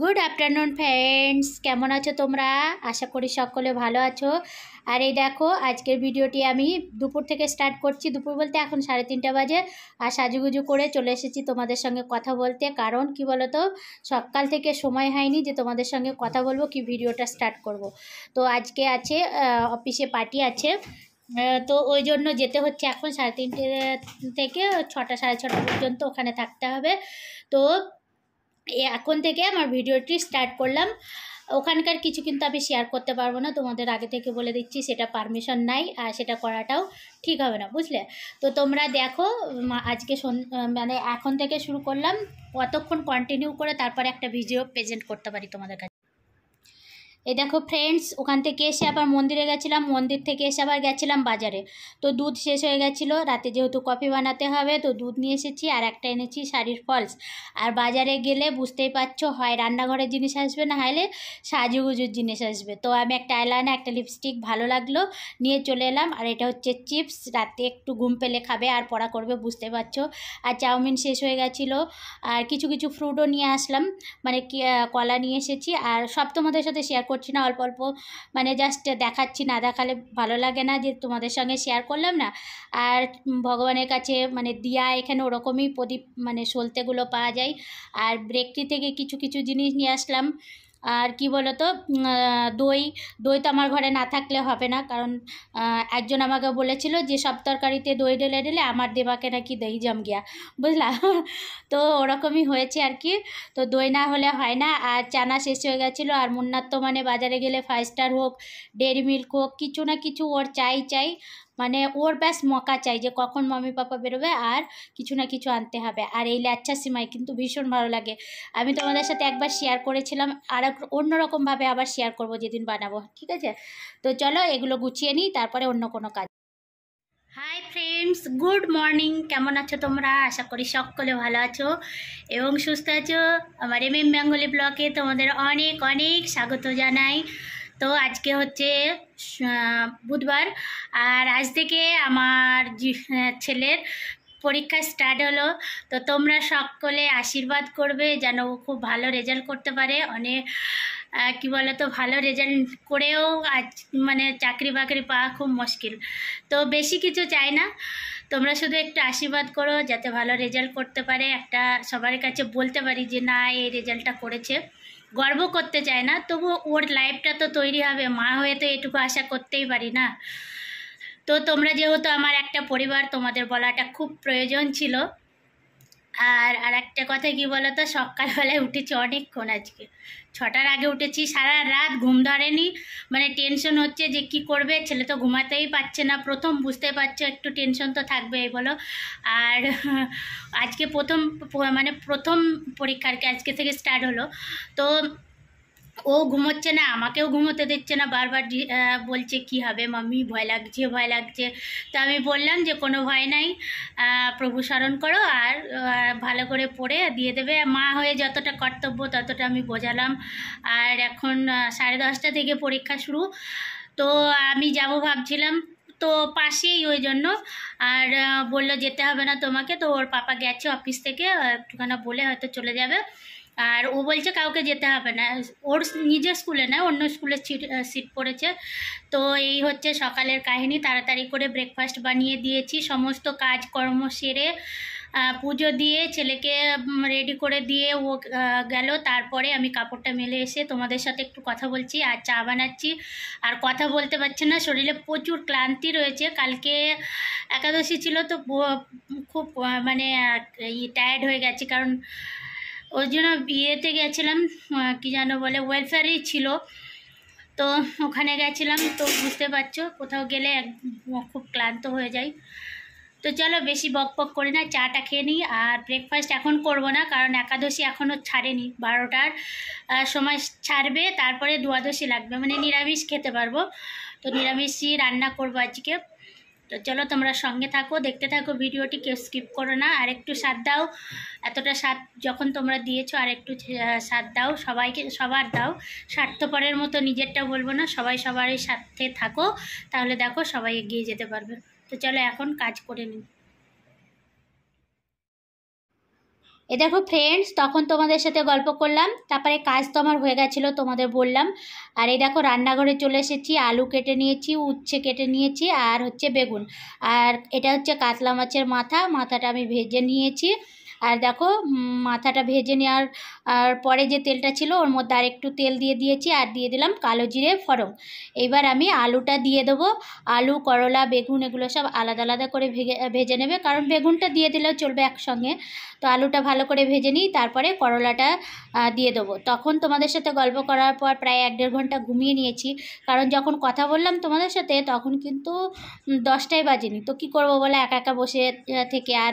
Good afternoon friends কেমন আছো তোমরা আশা করি সকলে ভালো আছো আর এই দেখো আজকের ভিডিওটি আমি দুপুর থেকে স্টার্ট করছি দুপুর বলতে এখন সাড়ে তিনটা বাজে আর সাজুগুজু করে চলে এসেছি তোমাদের সঙ্গে কথা বলতে কারণ কি বলতো সকাল থেকে সময় হয়নি যে তোমাদের সঙ্গে কথা বলবো কি ভিডিওটা স্টার্ট করব। তো আজকে আছে অফিসে পার্টি আছে তো ওই জন্য যেতে হচ্ছে এখন সাড়ে তিনটে থেকে ছটা সাড়ে ছটা পর্যন্ত ওখানে থাকতে হবে তো এখন থেকে আমার ভিডিওটি স্টার্ট করলাম ওখানকার কিছু কিন্তু আমি শেয়ার করতে পারবো না তোমাদের আগে থেকে বলে দিচ্ছি সেটা পারমিশন নাই আর সেটা করাটাও ঠিক হবে না বুঝলে তো তোমরা দেখো আজকে মানে এখন থেকে শুরু করলাম কতক্ষণ কন্টিনিউ করে তারপরে একটা ভিডিও প্রেজেন্ট করতে পারি তোমাদের কাছে এ দেখো ফ্রেন্ডস ওখান থেকে এসে আবার মন্দিরে গেছিলাম মন্দির থেকে এসে আবার গেছিলাম বাজারে তো দুধ শেষ হয়ে গেছিলো রাতে যেহেতু কফি বানাতে হবে তো দুধ নিয়ে এসেছি আর একটা এনেছি শাড়ির ফলস আর বাজারে গেলে বুঝতেই পারছো হয় রান্নাঘরের জিনিস আসবে না হাইলে সাজুগুজুর জিনিস আসবে তো আমি একটা আইলাইনার একটা লিপস্টিক ভালো লাগলো নিয়ে চলে এলাম আর এটা হচ্ছে চিপস রাতে একটু ঘুম পেলে খাবে আর পড়া করবে বুঝতে পারছো আর চাউমিন শেষ হয়ে গেছিলো আর কিছু কিছু ফ্রুটও নিয়ে আসলাম মানে কলা নিয়ে এসেছি আর সব তোমাদের সাথে শেয়ার করছি না অল্প অল্প মানে জাস্ট দেখাচ্ছি না দেখালে ভালো লাগে না যে তোমাদের সঙ্গে শেয়ার করলাম না আর ভগবানের কাছে মানে দিয়া এখানে ওরকমই প্রদীপ মানে সলতেগুলো পাওয়া যায় আর ব্রেকটি থেকে কিছু কিছু জিনিস নিয়ে আসলাম আর কি বলতো দই দই তো আমার ঘরে না থাকলে হবে না কারণ একজন আমাকে বলেছিল যে সব তরকারিতে দই ঢেলে ঢেলে আমার দেবাকে নাকি দই জম গিয়া বুঝলা তো ওরকমই হয়েছে আর কি তো দই না হলে হয় না আর চানা শেষ হয়ে গেছিলো আর মুন্নার তো মানে বাজারে গেলে ফাইভ স্টার হোক ডেরি মিল্ক হোক কিছু না কিছু ওর চাই চাই মানে ওর ব্যাস মকা চাই যে কখন মামি পাপা বেরোবে আর কিছু না কিছু আনতে হবে আর এই ল্যাচ্চা সিমাই কিন্তু ভীষণ ভালো লাগে আমি তোমাদের সাথে একবার শেয়ার করেছিলাম আর এক অন্যরকমভাবে আবার শেয়ার করব যেদিন বানাবো ঠিক আছে তো চলো এগুলো গুছিয়ে নিই তারপরে অন্য কোনো কাজ হাই ফ্রেন্ডস গুড মর্নিং কেমন আছো তোমরা আশা করি সকলে ভালো আছো এবং সুস্থ আছো আমার এম এম বেঙ্গলি ব্লকে তোমাদের অনেক অনেক স্বাগত জানাই তো আজকে হচ্ছে বুধবার আর আজ থেকে আমার ছেলের পরীক্ষা স্টার্ট হলো তো তোমরা সকলে আশীর্বাদ করবে যেন ও খুব ভালো রেজাল্ট করতে পারে অনেক কি বলতো ভালো রেজাল্ট করেও আজ মানে চাকরি বাকরি পাওয়া খুব মুশকিল তো বেশি কিছু চাই না তোমরা শুধু একটু আশীর্বাদ করো যাতে ভালো রেজাল্ট করতে পারে একটা সবার কাছে বলতে পারি যে না এই রেজাল্টটা করেছে গর্ব করতে চায় না তবু ওর লাইফটা তো তৈরি হবে মা হয়ে তো এটুকু আশা করতেই পারি না তো তোমরা যেহেতু আমার একটা পরিবার তোমাদের বলাটা খুব প্রয়োজন ছিল আর আর একটা কথা কি বলতো সকালবেলায় উঠেছি অনেকক্ষণ আজকে ছটার আগে উঠেছি সারা রাত ঘুম ধরেনি মানে টেনশন হচ্ছে যে কি করবে ছেলে তো ঘুমাতেই পারছে না প্রথম বুঝতে পারছো একটু টেনশন তো থাকবেই বলো আর আজকে প্রথম মানে প্রথম পরীক্ষার আজকে থেকে স্টার্ট হলো তো ও ঘুমোচ্ছে না আমাকেও ঘুমোতে দিচ্ছে না বারবার বলছে কি হবে মাম্মি ভয় লাগছে ভয় লাগছে তো আমি বললাম যে কোনো ভয় নাই প্রভু স্মরণ করো আর ভালো করে পড়ে দিয়ে দেবে মা হয়ে যতটা কর্তব্য ততটা আমি বোঝালাম আর এখন সাড়ে দশটা থেকে পরীক্ষা শুরু তো আমি যাব ভাবছিলাম তো পাশেই ওই জন্য আর বললো যেতে হবে না তোমাকে তো ওর পাপা গেছে অফিস থেকে একটুখানা বলে হয়তো চলে যাবে আর ও বলছে কাউকে যেতে হবে না ওর নিজের স্কুলে না অন্য স্কুলে সিট সিট পড়েছে তো এই হচ্ছে সকালের কাহিনী তাড়াতাড়ি করে ব্রেকফাস্ট বানিয়ে দিয়েছি সমস্ত কাজকর্ম সেরে পুজো দিয়ে ছেলেকে রেডি করে দিয়ে ও গেল তারপরে আমি কাপড়টা মেলে এসে তোমাদের সাথে একটু কথা বলছি আর চা বানাচ্ছি আর কথা বলতে পারছি না শরীরে প্রচুর ক্লান্তি রয়েছে কালকে একাদশী ছিল তো খুব মানে টায়ার্ড হয়ে গেছি কারণ ওই জন্য বিয়েতে গেছিলাম কি যেন বলে ওয়েলফেয়ারই ছিল তো ওখানে গেছিলাম তো বুঝতে পারছো কোথাও গেলে খুব ক্লান্ত হয়ে যাই তো চলো বেশি বক বক করি না চাটা খেয়ে নিই আর ব্রেকফাস্ট এখন করব না কারণ একাদশী এখনও ছাড়েনি বারোটার সময় ছাড়বে তারপরে দুয়াদশী লাগবে মানে নিরামিষ খেতে পারবো তো নিরামিষই রান্না করবো আজকে তো চলো তোমরা সঙ্গে থাকো দেখতে থাকো ভিডিওটি কেউ স্কিপ করো না আর একটু স্বাদ দাও এতটা স্বাদ যখন তোমরা দিয়েছো আর একটু স্বাদ দাও সবাইকে সবার দাও স্বার্থপরের মতো নিজেরটা বলবো না সবাই সবারই স্বার্থে থাকো তাহলে দেখো সবাই এগিয়ে যেতে পারবে তো চলো এখন কাজ করে নিই এ দেখো ফ্রেন্ডস তখন তোমাদের সাথে গল্প করলাম তারপরে কাজ তো আমার হয়ে গেছিলো তোমাদের বললাম আর এই দেখো রান্নাঘরে চলে এসেছি আলু কেটে নিয়েছি উচ্ছে কেটে নিয়েছি আর হচ্ছে বেগুন আর এটা হচ্ছে কাতলা মাছের মাথা মাথাটা আমি ভেজে নিয়েছি আর দেখো মাথাটা ভেজে নেওয়ার আর পরে যে তেলটা ছিল ওর মধ্যে আর একটু তেল দিয়ে দিয়েছি আর দিয়ে দিলাম কালো জিরে ফরম এইবার আমি আলুটা দিয়ে দেবো আলু করলা বেগুন এগুলো সব আলাদা আলাদা করে ভেজে ভেজে নেবে কারণ বেগুনটা দিয়ে দিলেও চলবে একসঙ্গে তো আলুটা ভালো করে ভেজে নিই তারপরে করলাটা দিয়ে দেবো তখন তোমাদের সাথে গল্প করার পর প্রায় এক দেড় ঘন্টা ঘুমিয়ে নিয়েছি কারণ যখন কথা বললাম তোমাদের সাথে তখন কিন্তু দশটায় বাজেনি তো কি করব বলে একা একা বসে থেকে আর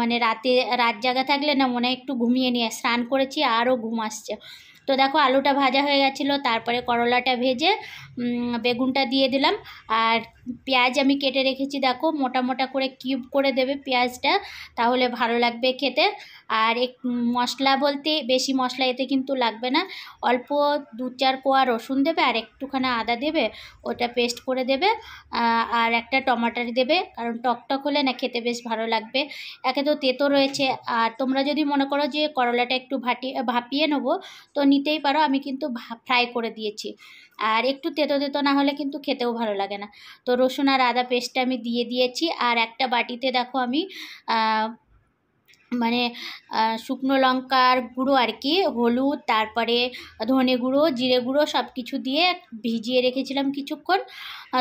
মানে রাতে রাত জাগা থাকলে না মনে একটু ঘুমিয়ে নিয়ে স্নান করেছি আরও ঘুম আসছে তো দেখো আলুটা ভাজা হয়ে গেছিলো তারপরে করলাটা ভেজে বেগুনটা দিয়ে দিলাম আর পেঁয়াজ আমি কেটে রেখেছি দেখো মোটা মোটা করে কিউব করে দেবে পেঁয়াজটা তাহলে ভালো লাগবে খেতে আর এক মশলা বলতে বেশি মশলা এতে কিন্তু লাগবে না অল্প দু চার কোয়া রসুন দেবে আর একটুখানি আদা দেবে ওটা পেস্ট করে দেবে আর একটা টমাটার দেবে কারণ টকটক হলে না খেতে বেশ ভালো লাগবে একে তো তেতো রয়েছে আর তোমরা যদি মনে করো যে করলাটা একটু ভাটিয়ে ভাপিয়ে নেবো তো নিতেই পারো আমি কিন্তু ফ্রাই করে দিয়েছি আর একটু তেতো থেতো থেতো না হলে কিন্তু খেতেও ভালো লাগে না তো রসুন আর আদা পেস্টটা আমি দিয়ে দিয়েছি আর একটা বাটিতে দেখো আমি মানে শুকনো লঙ্কার গুঁড়ো আর কি হলুদ তারপরে ধনে গুঁড়ো জিরে গুঁড়ো সব কিছু দিয়ে ভিজিয়ে রেখেছিলাম কিছুক্ষণ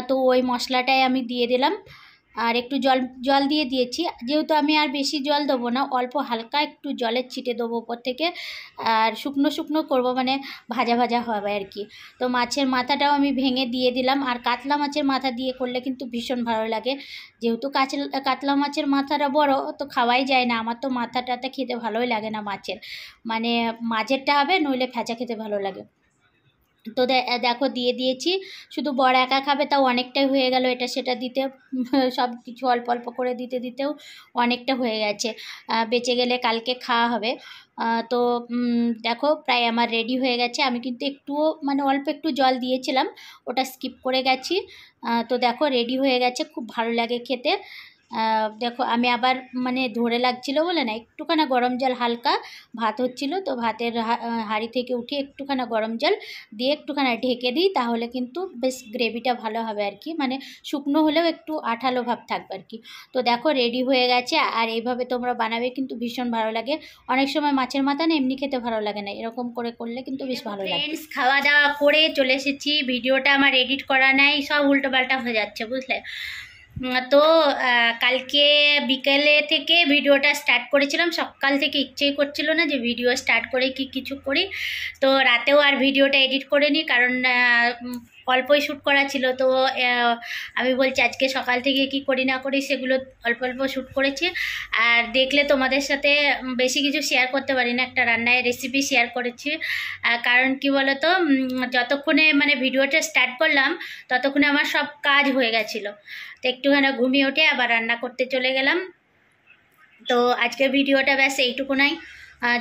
তো ওই মশলাটাই আমি দিয়ে দিলাম আর একটু জল জল দিয়ে দিয়েছি যেহেতু আমি আর বেশি জল দেবো না অল্প হালকা একটু জলের ছিটে দেবো ওপর থেকে আর শুকনো শুকনো করব মানে ভাজা ভাজা হবে আর কি তো মাছের মাথাটাও আমি ভেঙে দিয়ে দিলাম আর কাতলা মাছের মাথা দিয়ে করলে কিন্তু ভীষণ ভালো লাগে যেহেতু কাতলা মাছের মাথাটা বড় তো খাওয়াই যায় না আমার তো মাথাটাতে খেতে ভালোই লাগে না মাছের মানে মাঝেরটা হবে নইলে ফ্যাঁচা খেতে ভালো লাগে তো দেখো দিয়ে দিয়েছি শুধু বড় একা খাবে তাও অনেকটাই হয়ে গেল এটা সেটা দিতে সব কিছু অল্প অল্প করে দিতে দিতেও অনেকটা হয়ে গেছে বেঁচে গেলে কালকে খাওয়া হবে তো দেখো প্রায় আমার রেডি হয়ে গেছে আমি কিন্তু একটুও মানে অল্প একটু জল দিয়েছিলাম ওটা স্কিপ করে গেছি তো দেখো রেডি হয়ে গেছে খুব ভালো লাগে খেতে দেখো আমি আবার মানে ধরে লাগছিলো বলে না একটুখানা গরম জল হালকা ভাত হচ্ছিল তো ভাতের হাঁড়ি থেকে উঠে একটুখানা গরম জল দিয়ে একটুখানা ঢেকে দিই তাহলে কিন্তু বেশ গ্রেভিটা ভালো হবে আর কি মানে শুকনো হলেও একটু আঠালো ভাব থাকবে আর কি তো দেখো রেডি হয়ে গেছে আর এইভাবে তোমরা বানাবে কিন্তু ভীষণ ভালো লাগে অনেক সময় মাছের মাথা না এমনি খেতে ভালো লাগে না এরকম করে করলে কিন্তু বেশ ভালো লাগে ফ্রেন্ডস খাওয়া দাওয়া করে চলে এসেছি ভিডিওটা আমার এডিট করা নাই সব উল্টোপাল্টা হয়ে যাচ্ছে বুঝলে তো কালকে বিকেলে থেকে ভিডিওটা স্টার্ট করেছিলাম সকাল থেকে ইচ্ছেই করছিল না যে ভিডিও স্টার্ট করে কি কিছু করি তো রাতেও আর ভিডিওটা এডিট করে নিই কারণ অল্পই শ্যুট করা ছিল তো আমি বলছি আজকে সকাল থেকে কি করি না করি সেগুলো অল্প অল্প শ্যুট করেছি আর দেখলে তোমাদের সাথে বেশি কিছু শেয়ার করতে পারি না একটা রান্নায় রেসিপি শেয়ার করেছি কারণ কি বলতো যতক্ষণে মানে ভিডিওটা স্টার্ট করলাম ততক্ষণে আমার সব কাজ হয়ে গেছিলো তো একটুখানি ঘুমিয়ে উঠে আবার রান্না করতে চলে গেলাম তো আজকের ভিডিওটা ব্যাস এইটুকু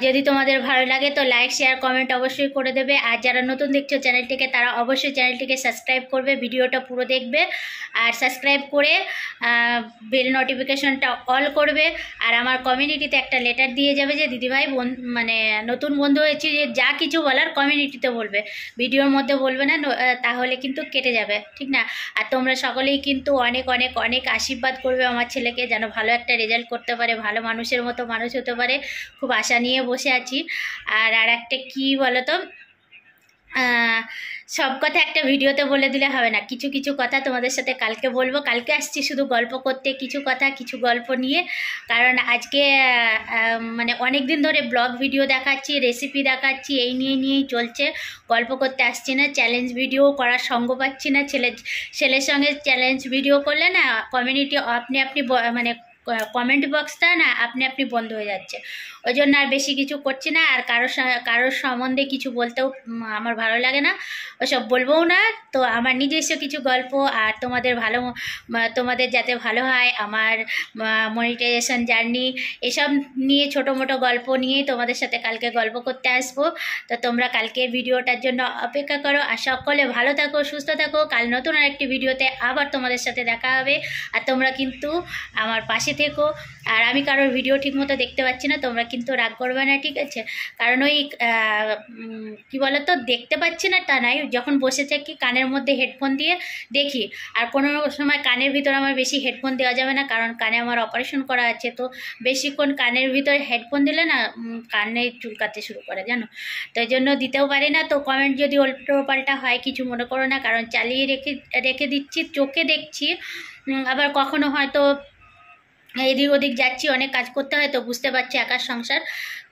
যদি তোমাদের ভালো লাগে তো লাইক শেয়ার কমেন্ট অবশ্যই করে দেবে আর যারা নতুন দেখছো চ্যানেলটিকে তারা অবশ্যই চ্যানেলটিকে সাবস্ক্রাইব করবে ভিডিওটা পুরো দেখবে আর সাবস্ক্রাইব করে বেল নোটিফিকেশনটা অল করবে আর আমার কমিউনিটিতে একটা লেটার দিয়ে যাবে যে দিদিভাই মানে নতুন বন্ধু হয়েছি যে যা কিছু বলার কমিউনিটিতে বলবে ভিডিওর মধ্যে বলবে না তাহলে কিন্তু কেটে যাবে ঠিক না আর তোমরা সকলেই কিন্তু অনেক অনেক অনেক আশীর্বাদ করবে আমার ছেলেকে যেন ভালো একটা রেজাল্ট করতে পারে ভালো মানুষের মতো মানুষ হতে পারে খুব আশা নিয়ে নিয়ে বসে আছি আর আর একটা কী বলো তো সব কথা একটা ভিডিওতে বলে দিলে হবে না কিছু কিছু কথা তোমাদের সাথে কালকে বলবো কালকে আসছি শুধু গল্প করতে কিছু কথা কিছু গল্প নিয়ে কারণ আজকে মানে অনেক দিন ধরে ব্লগ ভিডিও দেখাচ্ছি রেসিপি দেখাচ্ছি এই নিয়ে নিয়েই চলছে গল্প করতে আসছি না চ্যালেঞ্জ ভিডিও করার সঙ্গ পাচ্ছি না ছেলে ছেলের সঙ্গে চ্যালেঞ্জ ভিডিও করলে না কমিউনিটি আপনি আপনি মানে কমেন্ট বক্সটা না আপনি আপনি বন্ধ হয়ে যাচ্ছে ওই জন্য আর বেশি কিছু করছি না আর কারোর কারোর সম্বন্ধে কিছু বলতেও আমার ভালো লাগে না ওসব বলবও না তো আমার নিজস্ব কিছু গল্প আর তোমাদের ভালো তোমাদের যাতে ভালো হয় আমার মনিটাইজেশন জার্নি এসব নিয়ে ছোটো মোটো গল্প নিয়ে তোমাদের সাথে কালকে গল্প করতে আসবো তো তোমরা কালকে ভিডিওটার জন্য অপেক্ষা করো আর সকলে ভালো থাকো সুস্থ থাকো কাল নতুন আরেকটি ভিডিওতে আবার তোমাদের সাথে দেখা হবে আর তোমরা কিন্তু আমার পাশে থেকো আর আমি কারোর ভিডিও ঠিকমতো দেখতে পাচ্ছি না তোমরা কিন্তু রাগ করবে না ঠিক আছে কারণ ওই কী বলো তো দেখতে পাচ্ছি না তা নাই যখন বসে থাকি কানের মধ্যে হেডফোন দিয়ে দেখি আর কোনো সময় কানের ভিতরে আমার বেশি হেডফোন দেওয়া যাবে না কারণ কানে আমার অপারেশন করা আছে তো বেশিক্ষণ কানের ভিতরে হেডফোন দিলে না কানে চুলকাতে শুরু করে জানো তো জন্য দিতেও পারি না তো কমেন্ট যদি উল্টো পাল্টা হয় কিছু মনে করো না কারণ চালিয়ে রেখে রেখে দিচ্ছি চোখে দেখছি আবার কখনো হয়তো এদিক ওদিক যাচ্ছি অনেক কাজ করতে হয় তো বুঝতে পারছি একার সংসার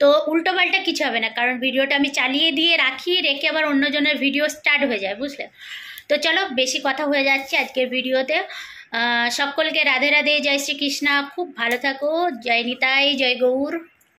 তো উল্টোপাল্টা কিছু হবে না কারণ ভিডিওটা আমি চালিয়ে দিয়ে রাখি রেখে আবার অন্যজনের ভিডিও স্টার্ট হয়ে যায় বুঝলে তো চলো বেশি কথা হয়ে যাচ্ছে আজকের ভিডিওতে সকলকে রাধে রাধে জয় শ্রীকৃষ্ণা খুব ভালো থাকো জয় নিতাই জয় গৌর